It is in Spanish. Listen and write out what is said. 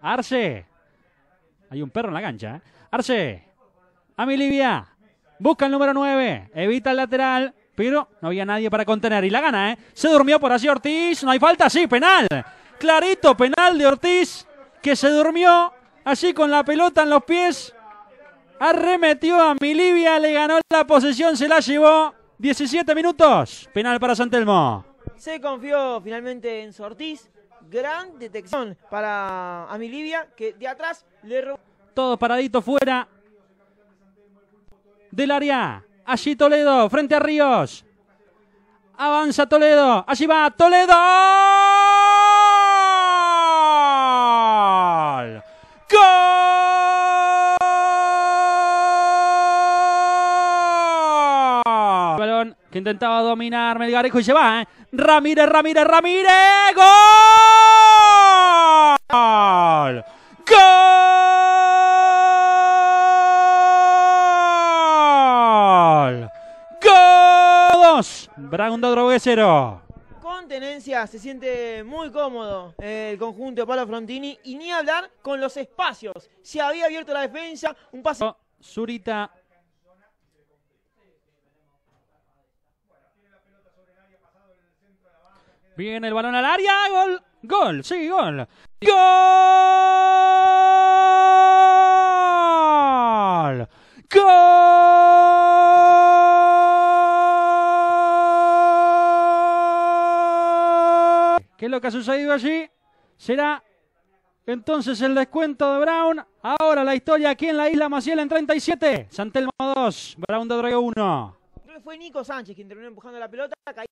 Arce. Hay un perro en la cancha. ¿eh? Arce. A Milivia. Busca el número 9. Evita el lateral. Pero no había nadie para contener. Y la gana, ¿eh? Se durmió por así Ortiz. No hay falta. Sí, penal. Clarito, penal de Ortiz. Que se durmió. Así con la pelota en los pies. Arremetió a Milivia. Le ganó la posesión. Se la llevó. 17 minutos. Penal para Santelmo. Se confió finalmente en Ortiz gran detección para mi Amilivia, que de atrás le robó. Todo paradito fuera del área. Allí Toledo, frente a Ríos. Avanza Toledo. Allí va Toledo. ¡Gol! Balón que intentaba dominar Melgarejo y se va. ¿eh? Ramírez, Ramírez, Ramírez. ¡Gol! ¡Gol! ¡Gol! Bragundo 0 Con tenencia se siente muy cómodo eh, el conjunto para Frontini y ni hablar con los espacios. Se había abierto la defensa, un pase. Zurita Viene el balón al área, gol. Gol, sí, gol. Gol. Gol. ¿Qué es lo que ha sucedido allí? Será entonces el descuento de Brown. Ahora la historia aquí en la isla Maciel en 37. Santelmo 2, Brown de Drago 1. Creo fue Nico Sánchez quien terminó empujando la pelota.